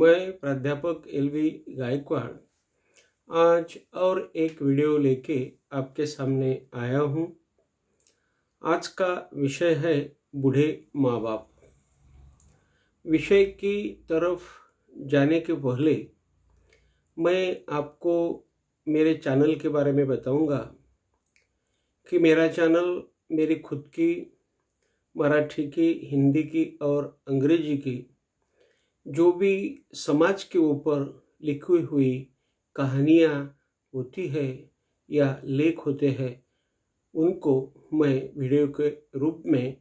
मैं प्राध्यापक L V Gaekwad आज और एक वीडियो लेके आपके सामने आया हूँ आज का विषय है बूढ़े माँ बाप विषय की तरफ जाने के पहले मैं आपको मेरे चैनल के बारे में बताऊंगा कि मेरा चैनल मेरी खुद की मराठी की हिंदी की और अंग्रेजी की जो भी समाज के ऊपर लिखी हुई कहानियाँ होती है या लेख होते हैं उनको मैं वीडियो के रूप में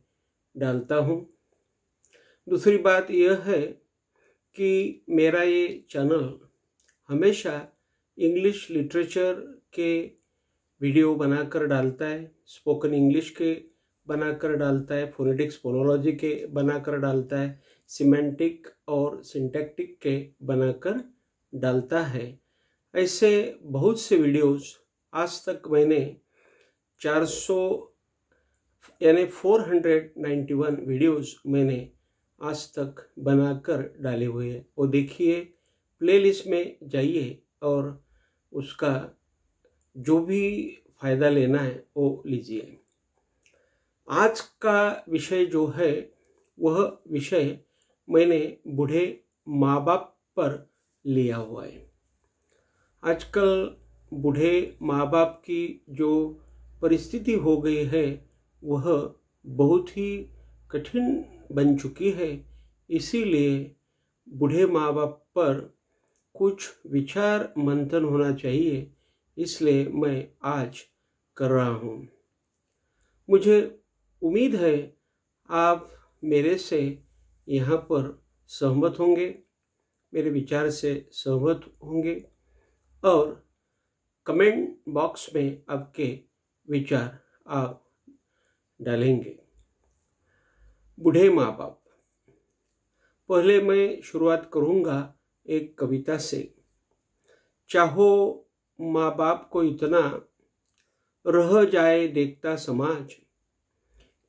डालता हूँ दूसरी बात यह है कि मेरा ये चैनल हमेशा इंग्लिश लिटरेचर के वीडियो बनाकर डालता है स्पोकन इंग्लिश के बनाकर डालता है फोनेटिक्स फोनोलॉजी के बनाकर डालता है सिमेंटिक और सिंटैक्टिक के बनाकर डालता है ऐसे बहुत से वीडियोस आज तक मैंने 400 यानी 491 वीडियोस मैंने आज तक बनाकर डाले हुए हैं वो देखिए प्लेलिस्ट में जाइए और उसका जो भी फ़ायदा लेना है वो लीजिए आज का विषय जो है वह विषय मैंने बूढ़े माँ बाप पर लिया हुआ है आजकल बूढ़े माँ बाप की जो परिस्थिति हो गई है वह बहुत ही कठिन बन चुकी है इसीलिए बूढ़े माँ बाप पर कुछ विचार मंथन होना चाहिए इसलिए मैं आज कर रहा हूँ मुझे उम्मीद है आप मेरे से यहाँ पर सहमत होंगे मेरे विचार से सहमत होंगे और कमेंट बॉक्स में आपके विचार आप डालेंगे बूढ़े माँ बाप पहले मैं शुरुआत करूँगा एक कविता से चाहो माँ बाप को इतना रह जाए देखता समाज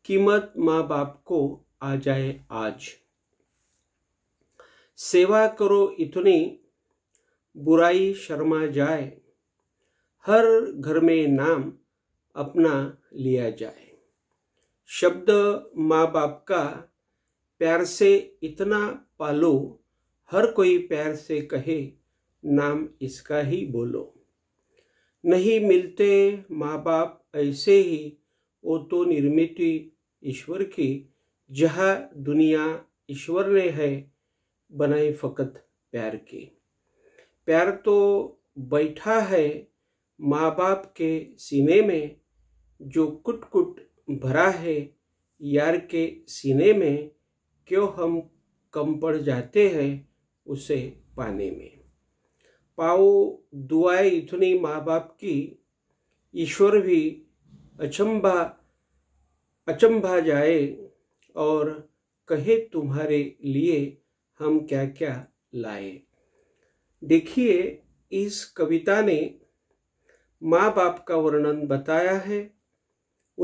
कीमत माँ बाप को आ जाए आज सेवा करो इतनी बुराई शर्मा जाए हर घर में नाम अपना लिया जाए शब्द माँ बाप का प्यार से इतना पालो हर कोई प्यार से कहे नाम इसका ही बोलो नहीं मिलते माँ बाप ऐसे ही वो तो निर्मित ईश्वर की जहाँ दुनिया ईश्वर ने है बनाई फ़कत प्यार की प्यार तो बैठा है माँ बाप के सीने में जो कुट कुट भरा है यार के सीने में क्यों हम कम पड़ जाते हैं उसे पाने में पाओ दुआएं इतनी माँ बाप की ईश्वर भी अचंभा अचंभा जाए और कहे तुम्हारे लिए हम क्या क्या लाए देखिए इस कविता ने माँ बाप का वर्णन बताया है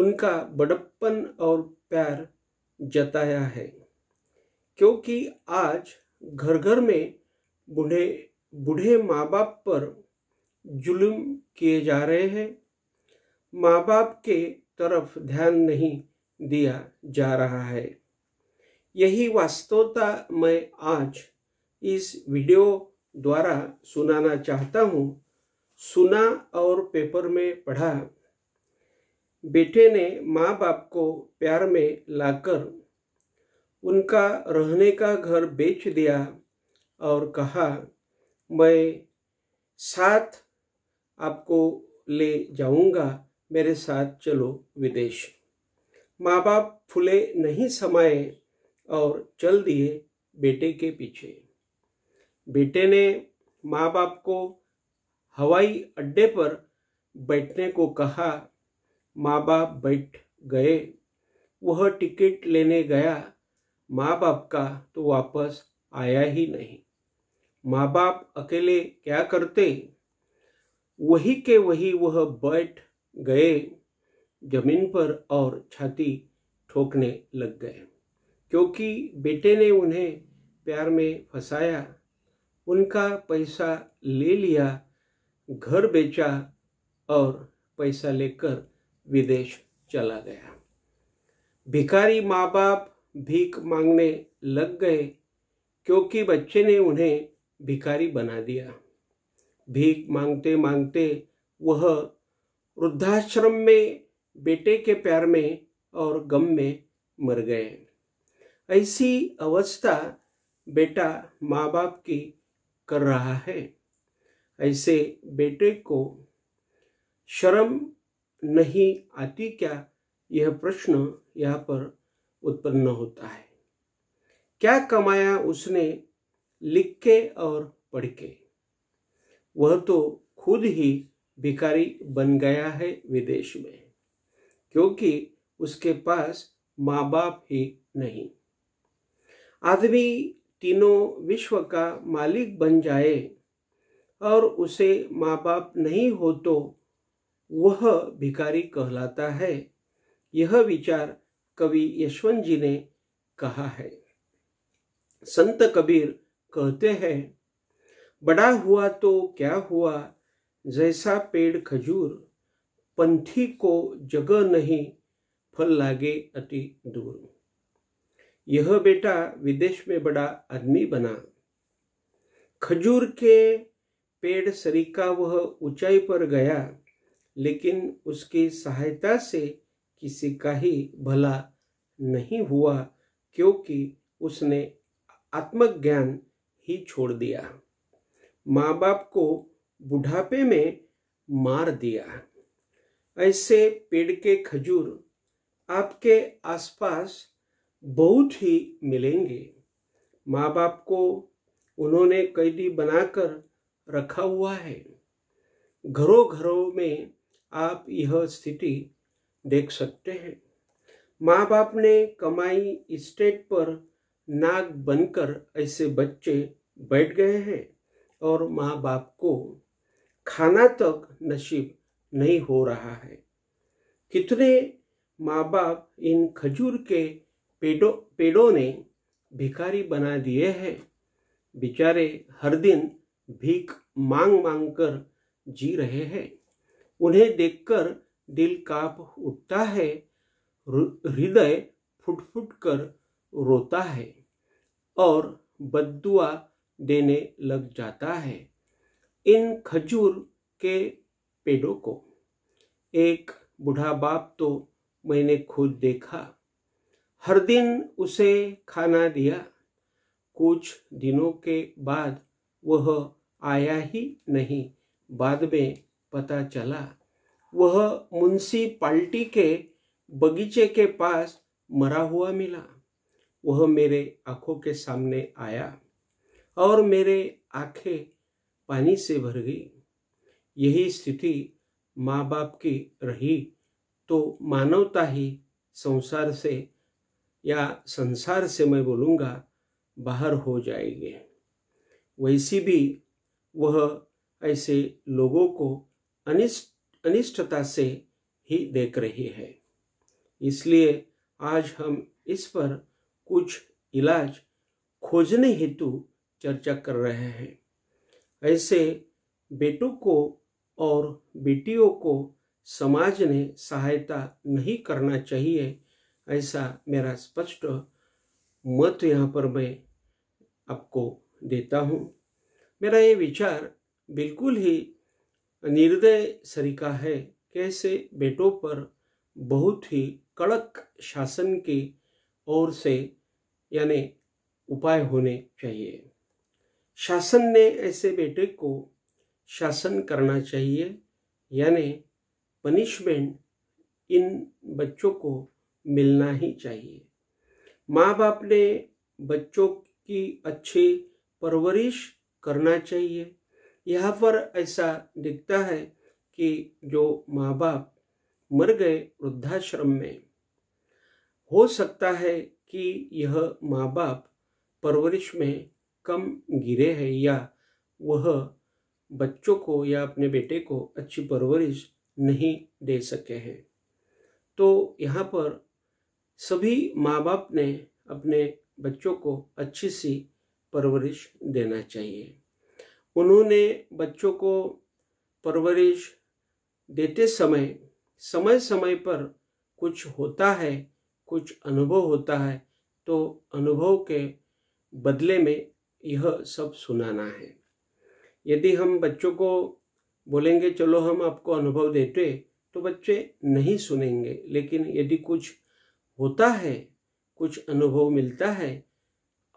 उनका बड़प्पन और प्यार जताया है क्योंकि आज घर घर में बूढ़े बूढ़े माँ बाप पर जुल्म किए जा रहे हैं माँ बाप के तरफ ध्यान नहीं दिया जा रहा है यही वास्तवता मैं आज इस वीडियो द्वारा सुनाना चाहता हूँ सुना और पेपर में पढ़ा बेटे ने माँ बाप को प्यार में लाकर उनका रहने का घर बेच दिया और कहा मैं साथ आपको ले जाऊंगा मेरे साथ चलो विदेश माँ बाप फूले नहीं समाए और चल दिए बेटे के पीछे बेटे ने माँ बाप को हवाई अड्डे पर बैठने को कहा माँ बाप बैठ गए वह टिकट लेने गया माँ बाप का तो वापस आया ही नहीं माँ बाप अकेले क्या करते वही के वही वह बैठ गए जमीन पर और छाती ठोकने लग गए क्योंकि बेटे ने उन्हें प्यार में फंसाया उनका पैसा ले लिया घर बेचा और पैसा लेकर विदेश चला गया भिखारी माँ बाप भीख मांगने लग गए क्योंकि बच्चे ने उन्हें भिखारी बना दिया भीख मांगते मांगते वह वृद्धाश्रम में बेटे के प्यार में और गम में मर गए ऐसी अवस्था बेटा माँ बाप की कर रहा है ऐसे बेटे को शर्म नहीं आती क्या यह प्रश्न यहाँ पर उत्पन्न होता है क्या कमाया उसने लिख के और पढ़ के वह तो खुद ही भिखारी बन गया है विदेश में क्योंकि उसके पास माँ बाप ही नहीं आदमी तीनों विश्व का मालिक बन जाए और उसे माँ बाप नहीं हो तो वह भिकारी कहलाता है यह विचार कवि यशवंत जी ने कहा है संत कबीर कहते हैं बड़ा हुआ तो क्या हुआ जैसा पेड़ खजूर पंथी को जगह नहीं फल लागे अति दूर यह बेटा विदेश में बड़ा आदमी बना खजूर के पेड़ सरीका वह ऊंचाई पर गया लेकिन उसकी सहायता से किसी का ही भला नहीं हुआ क्योंकि उसने आत्मज्ञान ही छोड़ दिया माँ बाप को बुढ़ापे में मार दिया ऐसे पेड़ के खजूर आपके आसपास बहुत ही मिलेंगे माँ बाप को उन्होंने कैदी बनाकर रखा हुआ है घरों घरों में आप यह स्थिति देख सकते हैं माँ बाप ने कमाई स्टेट पर नाक बनकर ऐसे बच्चे बैठ गए हैं और माँ बाप को खाना तक नसीब नहीं हो रहा है कितने माँ बाप इन खजूर के पेड़ो पेड़ों ने भिखारी बना दिए हैं बेचारे हर दिन भीख मांग मांग कर जी रहे हैं उन्हें देखकर दिल कांप उठता है हृदय फुट फुट कर रोता है और बदुआ देने लग जाता है इन खजूर के पेड़ों को एक बूढ़ा बाप तो मैंने खुद देखा हर दिन उसे खाना दिया कुछ दिनों के बाद वह आया ही नहीं बाद में पता चला वह पाल्टी के बगीचे के पास मरा हुआ मिला वह मेरे आंखों के सामने आया और मेरे आंखें पानी से भर गई यही स्थिति माँ बाप की रही तो मानवता ही संसार से या संसार से मैं बोलूँगा बाहर हो जाएंगे वैसी भी वह ऐसे लोगों को अनिष्ट अनिष्टता से ही देख रही है इसलिए आज हम इस पर कुछ इलाज खोजने हेतु चर्चा कर रहे हैं ऐसे बेटों को और बेटियों को समाज ने सहायता नहीं करना चाहिए ऐसा मेरा स्पष्ट मत यहाँ पर मैं आपको देता हूँ मेरा ये विचार बिल्कुल ही निर्दय सरीका है कैसे बेटों पर बहुत ही कड़क शासन की ओर से यानी उपाय होने चाहिए शासन ने ऐसे बेटे को शासन करना चाहिए यानी पनिशमेंट इन बच्चों को मिलना ही चाहिए माँ बाप ने बच्चों की अच्छी परवरिश करना चाहिए यहाँ पर ऐसा दिखता है कि जो माँ बाप मर गए वृद्धाश्रम में हो सकता है कि यह माँ बाप परवरिश में कम गिरे हैं या वह बच्चों को या अपने बेटे को अच्छी परवरिश नहीं दे सके हैं तो यहाँ पर सभी माँ बाप ने अपने बच्चों को अच्छी सी परवरिश देना चाहिए उन्होंने बच्चों को परवरिश देते समय समय समय पर कुछ होता है कुछ अनुभव होता है तो अनुभव के बदले में यह सब सुनाना है यदि हम बच्चों को बोलेंगे चलो हम आपको अनुभव देते तो बच्चे नहीं सुनेंगे लेकिन यदि कुछ होता है कुछ अनुभव मिलता है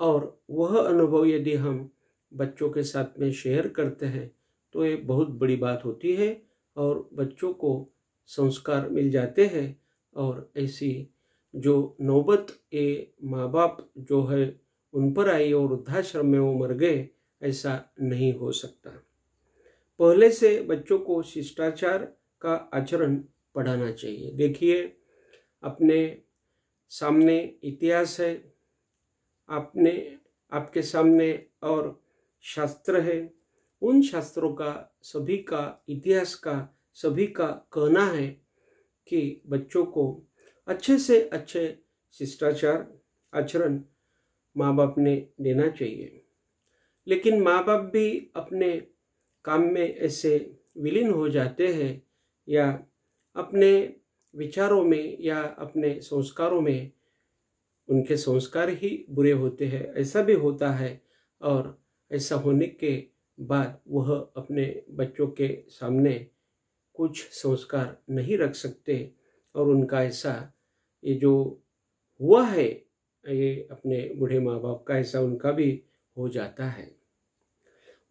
और वह अनुभव यदि हम बच्चों के साथ में शेयर करते हैं तो ये बहुत बड़ी बात होती है और बच्चों को संस्कार मिल जाते हैं और ऐसी जो नौबत ये माँ बाप जो है उन पर आई और वृद्धाश्रम में वो मर गए ऐसा नहीं हो सकता पहले से बच्चों को शिष्टाचार का आचरण पढ़ाना चाहिए देखिए अपने सामने इतिहास है आपने आपके सामने और शास्त्र है उन शास्त्रों का सभी का इतिहास का सभी का कहना है कि बच्चों को अच्छे से अच्छे शिष्टाचार आचरण माँ बाप ने देना चाहिए लेकिन माँ बाप भी अपने काम में ऐसे विलीन हो जाते हैं या अपने विचारों में या अपने संस्कारों में उनके संस्कार ही बुरे होते हैं ऐसा भी होता है और ऐसा होने के बाद वह अपने बच्चों के सामने कुछ संस्कार नहीं रख सकते और उनका ऐसा ये जो हुआ है ये अपने बूढ़े माँ बाप का ऐसा उनका भी हो जाता है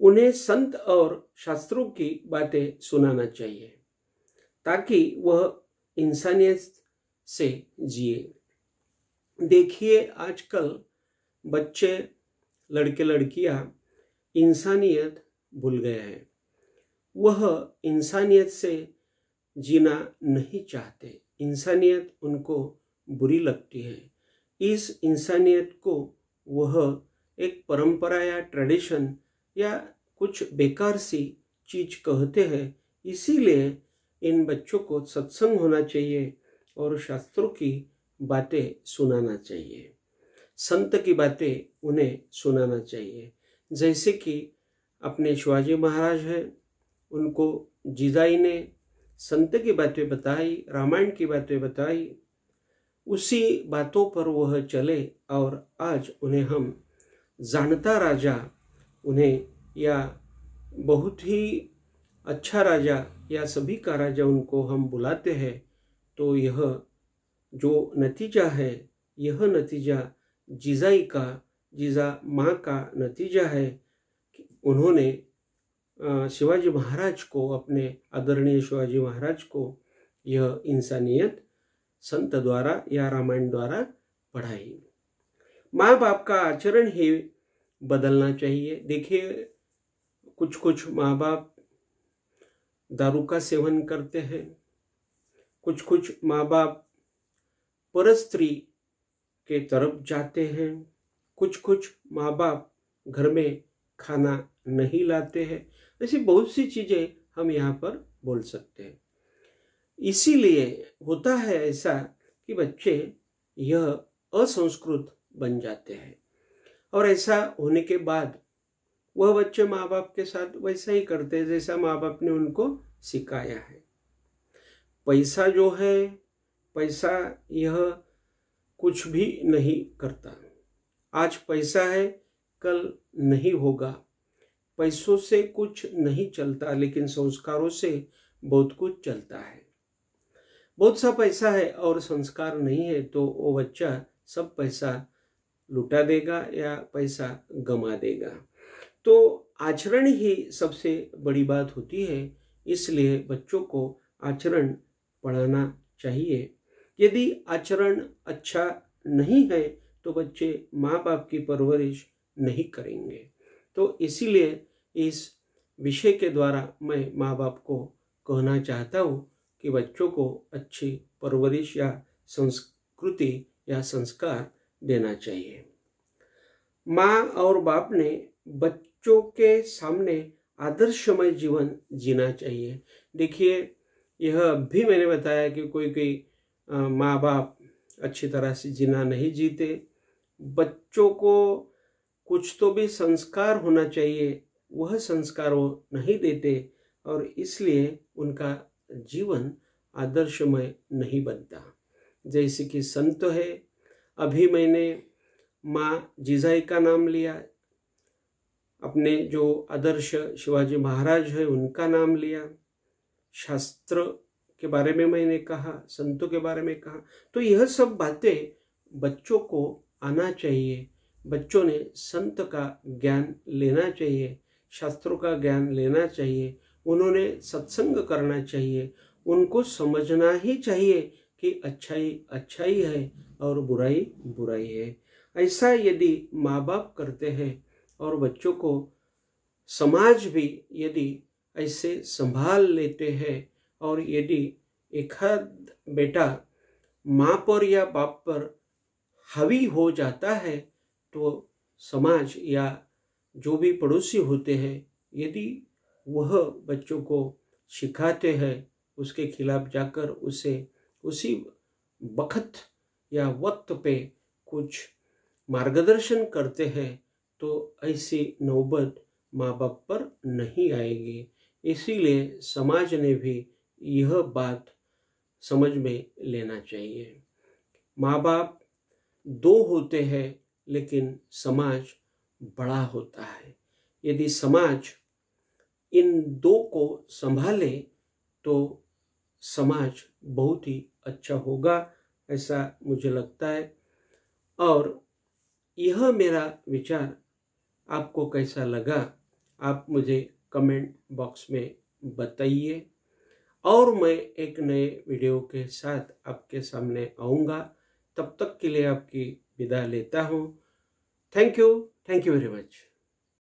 उन्हें संत और शास्त्रों की बातें सुनाना चाहिए ताकि वह इंसानियत से जिए देखिए आजकल बच्चे लड़के लड़कियां इंसानियत भूल गए हैं वह इंसानियत से जीना नहीं चाहते इंसानियत उनको बुरी लगती है इस इंसानियत को वह एक परंपरा या ट्रेडिशन या कुछ बेकार सी चीज कहते हैं इसीलिए इन बच्चों को सत्संग होना चाहिए और शास्त्रों की बातें सुनाना चाहिए संत की बातें उन्हें सुनाना चाहिए जैसे कि अपने शिवाजी महाराज हैं उनको जिदाई ने संत की बातें बताई रामायण की बातें बताई उसी बातों पर वह चले और आज उन्हें हम जानता राजा उन्हें या बहुत ही अच्छा राजा या सभी का राजा उनको हम बुलाते हैं तो यह जो नतीजा है यह नतीजा जीजाई का जीजा माँ का नतीजा है कि उन्होंने शिवाजी महाराज को अपने आदरणीय शिवाजी महाराज को यह इंसानियत संत द्वारा या रामायण द्वारा पढ़ाई माँ बाप का आचरण ही बदलना चाहिए देखिए कुछ कुछ माँ बाप दारू का सेवन करते हैं कुछ कुछ माँ बाप पर स्त्री के तरफ जाते हैं कुछ कुछ माँ बाप घर में खाना नहीं लाते हैं ऐसी बहुत सी चीज़ें हम यहाँ पर बोल सकते हैं इसीलिए होता है ऐसा कि बच्चे यह असंस्कृत बन जाते हैं और ऐसा होने के बाद वह बच्चे माँ बाप के साथ वैसा ही करते हैं जैसा माँ बाप ने उनको सिखाया है पैसा जो है पैसा यह कुछ भी नहीं करता आज पैसा है कल नहीं होगा पैसों से कुछ नहीं चलता लेकिन संस्कारों से बहुत कुछ चलता है बहुत सा पैसा है और संस्कार नहीं है तो वो बच्चा सब पैसा लुटा देगा या पैसा गमा देगा तो आचरण ही सबसे बड़ी बात होती है इसलिए बच्चों को आचरण पढ़ाना चाहिए यदि आचरण अच्छा नहीं है तो बच्चे माँ बाप की परवरिश नहीं करेंगे तो इसीलिए इस विषय के द्वारा मैं माँ बाप को कहना चाहता हूँ कि बच्चों को अच्छी परवरिश या संस्कृति या संस्कार देना चाहिए माँ और बाप ने बच्चे बच्चों के सामने आदर्शमय जीवन जीना चाहिए देखिए यह भी मैंने बताया कि कोई कोई माँ बाप अच्छी तरह से जीना नहीं जीते बच्चों को कुछ तो भी संस्कार होना चाहिए वह संस्कार वो नहीं देते और इसलिए उनका जीवन आदर्शमय नहीं बनता जैसे कि संत है अभी मैंने माँ जीजाई का नाम लिया अपने जो आदर्श शिवाजी महाराज है उनका नाम लिया शास्त्र के बारे में मैंने कहा संतों के बारे में कहा तो यह सब बातें बच्चों को आना चाहिए बच्चों ने संत का ज्ञान लेना चाहिए शास्त्रों का ज्ञान लेना चाहिए उन्होंने सत्संग करना चाहिए उनको समझना ही चाहिए कि अच्छाई अच्छाई है और बुराई बुराई है ऐसा यदि माँ बाप करते हैं और बच्चों को समाज भी यदि ऐसे संभाल लेते हैं और यदि एकाध बेटा माँ पर या बाप पर हावी हो जाता है तो समाज या जो भी पड़ोसी होते हैं यदि वह बच्चों को सिखाते हैं उसके खिलाफ जाकर उसे उसी वक्त या वक्त पे कुछ मार्गदर्शन करते हैं तो ऐसी नौबत माँ बाप पर नहीं आएगी इसीलिए समाज ने भी यह बात समझ में लेना चाहिए माँ बाप दो होते हैं लेकिन समाज बड़ा होता है यदि समाज इन दो को संभाले तो समाज बहुत ही अच्छा होगा ऐसा मुझे लगता है और यह मेरा विचार आपको कैसा लगा आप मुझे कमेंट बॉक्स में बताइए और मैं एक नए वीडियो के साथ आपके सामने आऊँगा तब तक के लिए आपकी विदा लेता हूँ thank you thank you very much